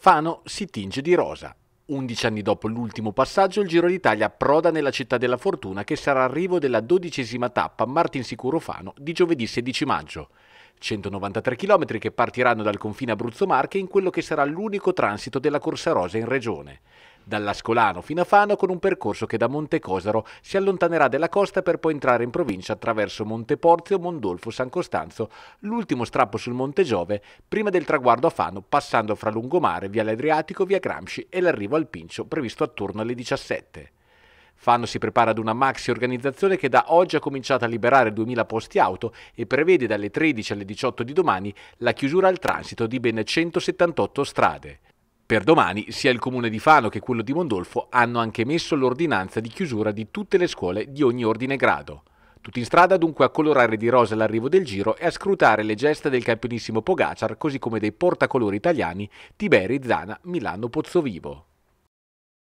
Fano si tinge di rosa. 11 anni dopo l'ultimo passaggio, il Giro d'Italia proda nella città della fortuna che sarà arrivo della dodicesima tappa Martin Sicuro Fano di giovedì 16 maggio. 193 km che partiranno dal confine Abruzzo-Marche in quello che sarà l'unico transito della Corsa Rosa in regione dall'Ascolano fino a Fano con un percorso che da Montecosaro si allontanerà dalla costa per poi entrare in provincia attraverso Monte Porzio, Mondolfo, San Costanzo, l'ultimo strappo sul Monte Giove, prima del traguardo a Fano, passando fra Lungomare, via l'Adriatico, via Gramsci e l'arrivo al Pincio previsto attorno alle 17. Fano si prepara ad una maxi organizzazione che da oggi ha cominciato a liberare 2000 posti auto e prevede dalle 13 alle 18 di domani la chiusura al transito di ben 178 strade. Per domani sia il comune di Fano che quello di Mondolfo hanno anche messo l'ordinanza di chiusura di tutte le scuole di ogni ordine e grado. Tutti in strada dunque a colorare di rosa l'arrivo del giro e a scrutare le gesta del campionissimo Pogacar così come dei portacolori italiani Tiberi, Zana, Milano, Pozzovivo.